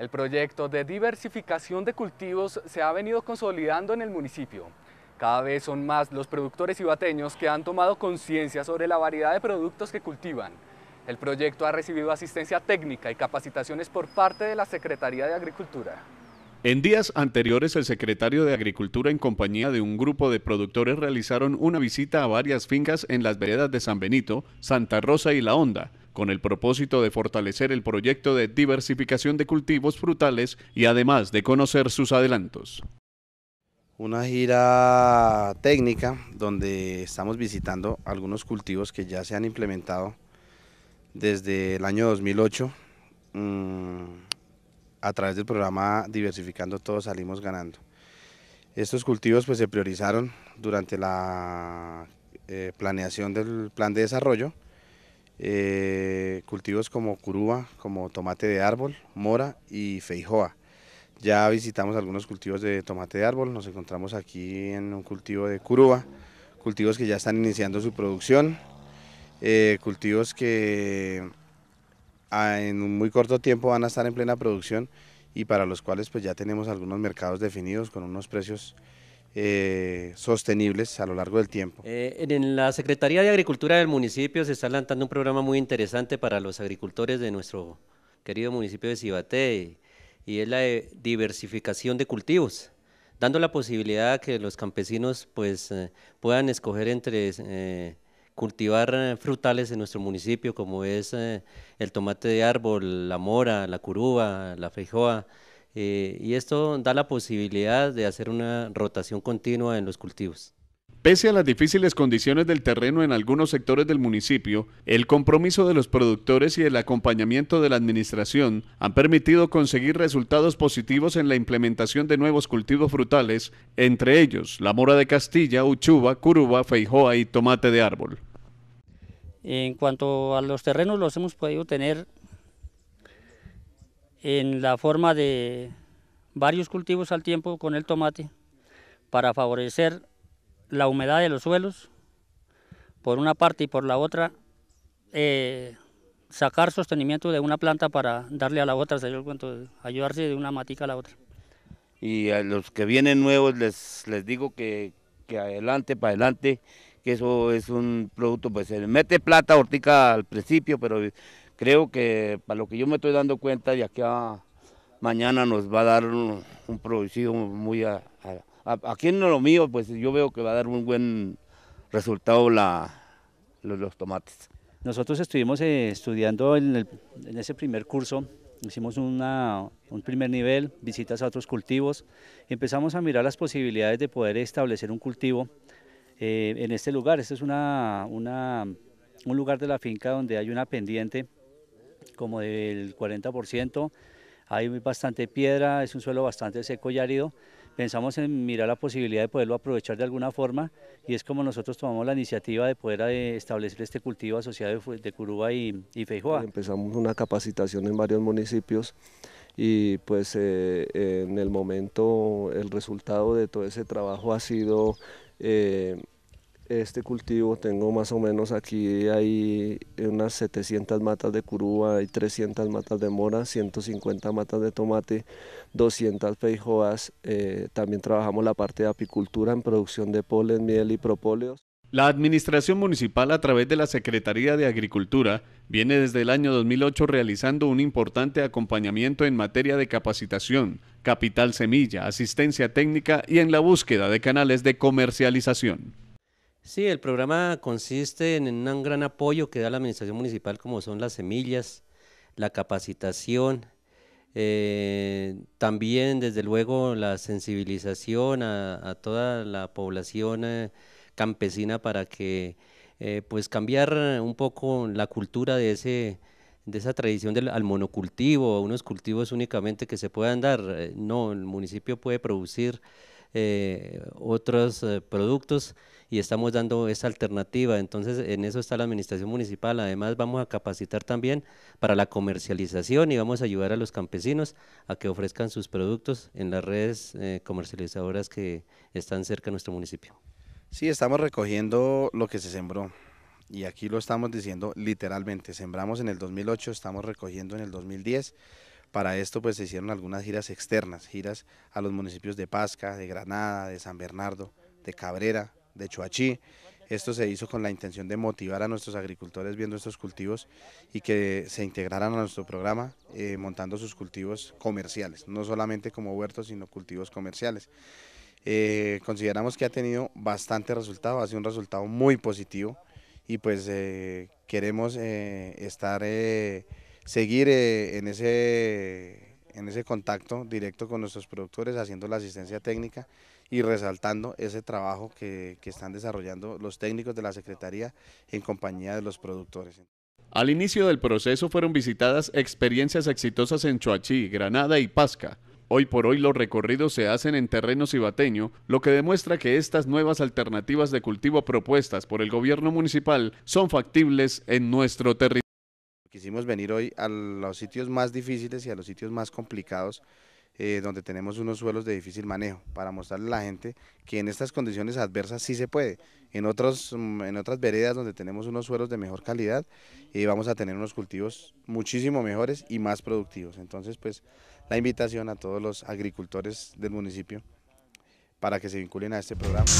El proyecto de diversificación de cultivos se ha venido consolidando en el municipio. Cada vez son más los productores ibateños que han tomado conciencia sobre la variedad de productos que cultivan. El proyecto ha recibido asistencia técnica y capacitaciones por parte de la Secretaría de Agricultura. En días anteriores, el secretario de Agricultura en compañía de un grupo de productores realizaron una visita a varias fincas en las veredas de San Benito, Santa Rosa y La Honda, con el propósito de fortalecer el proyecto de diversificación de cultivos frutales y además de conocer sus adelantos. Una gira técnica donde estamos visitando algunos cultivos que ya se han implementado desde el año 2008 mm, a través del programa Diversificando Todos Salimos Ganando. Estos cultivos pues, se priorizaron durante la eh, planeación del plan de desarrollo eh, cultivos como curuba, como tomate de árbol, mora y feijoa. Ya visitamos algunos cultivos de tomate de árbol, nos encontramos aquí en un cultivo de curuba, cultivos que ya están iniciando su producción, eh, cultivos que ah, en un muy corto tiempo van a estar en plena producción y para los cuales pues ya tenemos algunos mercados definidos con unos precios eh, sostenibles a lo largo del tiempo. Eh, en la Secretaría de Agricultura del municipio se está lanzando un programa muy interesante para los agricultores de nuestro querido municipio de Cibaté y, es la eh, diversificación de cultivos, dando la posibilidad que los campesinos pues, puedan escoger entre cultivar frutales en nuestro municipio como es el tomate de árbol, la mora, la curuba, la feijoa, eh, y esto da la posibilidad de hacer una rotación continua en los cultivos. Pese a las difíciles condiciones del terreno en algunos sectores del municipio, el compromiso de los productores y el acompañamiento de la administración han permitido conseguir resultados positivos en la implementación de nuevos cultivos frutales, entre ellos la mora de Castilla, uchuva, curuba, feijoa y tomate de árbol. En cuanto a los terrenos, los hemos podido tener en la forma de varios cultivos al tiempo con el tomate para favorecer la humedad de los suelos, por una parte y por la otra, eh, sacar sostenimiento de una planta para darle a la otra, señor, ayudarse de una matica a la otra. Y a los que vienen nuevos les, les digo que, que adelante, para adelante, que eso es un producto, pues se mete plata, hortica al principio, pero creo que para lo que yo me estoy dando cuenta de aquí a mañana nos va a dar un, producido muy... A, aquí en lo mío, pues yo veo que va a dar un buen resultado la, los, tomates. Nosotros estuvimos eh, estudiando en, ese primer curso, hicimos un primer nivel, visitas a otros cultivos, empezamos a mirar las posibilidades de poder establecer un cultivo eh, en este lugar. Este es un lugar de la finca donde hay una pendiente como del 40%. Hay bastante piedra, es un suelo bastante seco y árido. Pensamos en mirar la posibilidad de poderlo aprovechar de alguna forma y es como nosotros tomamos la iniciativa de poder eh, establecer este cultivo asociado de Curuba y, Feijoa. Pues empezamos una capacitación en varios municipios y pues eh, eh, en el momento el resultado de todo ese trabajo ha sido este cultivo tengo más o menos aquí hay unas 700 matas de curuba, hay 300 matas de mora, 150 matas de tomate, 200 feijoas. Eh, también trabajamos la parte de apicultura en producción de polen, miel y propóleos. La administración municipal a través de la Secretaría de Agricultura viene desde el año 2008 realizando un importante acompañamiento en materia de capacitación, capital semilla, asistencia técnica y en la búsqueda de canales de comercialización. Sí, el programa consiste en un gran apoyo que da la administración municipal, como son las semillas, la capacitación, eh, también desde luego la sensibilización a, toda la población eh, campesina para que eh, pues cambiar un poco la cultura de ese de esa tradición del al monocultivo, unos cultivos únicamente que se puedan dar. No, el municipio puede producir eh, otros eh, productos y estamos dando esa alternativa. Entonces, en eso está la administración municipal. Además, vamos a capacitar también para la comercialización y vamos a ayudar a los campesinos a que ofrezcan sus productos en las redes eh, comercializadoras que están cerca de nuestro municipio. Sí, estamos recogiendo lo que se sembró. Y aquí lo estamos diciendo literalmente, sembramos en el 2008, estamos recogiendo en el 2010 para esto pues se hicieron algunas giras externas, giras a los municipios de Pasca, de Granada, de San Bernardo, de Cabrera, de Choachí. Esto se hizo con la intención de motivar a nuestros agricultores viendo estos cultivos y que se integraran a nuestro programa eh, montando sus cultivos comerciales, no solamente como huertos, sino cultivos comerciales. Eh, consideramos que ha tenido bastante resultado, ha sido un resultado muy positivo y pues eh, queremos estar seguir eh, en, ese, en ese contacto directo con nuestros productores, haciendo la asistencia técnica y resaltando ese trabajo que, que están desarrollando los técnicos de la Secretaría en compañía de los productores. Al inicio del proceso fueron visitadas experiencias exitosas en Choachí, Granada y Pasca. Hoy por hoy los recorridos se hacen en terreno cibateño, lo que demuestra que estas nuevas alternativas de cultivo propuestas por el gobierno municipal son factibles en nuestro territorio. Quisimos venir hoy a los sitios más difíciles y a los sitios más complicados eh, donde tenemos unos suelos de difícil manejo, para mostrarle a la gente que en estas condiciones adversas sí se puede. En, otros, mm, en otras veredas donde tenemos unos suelos de mejor calidad, eh, vamos a tener unos cultivos muchísimo mejores y más productivos. Entonces, pues la invitación a todos los agricultores del municipio para que se vinculen a este programa.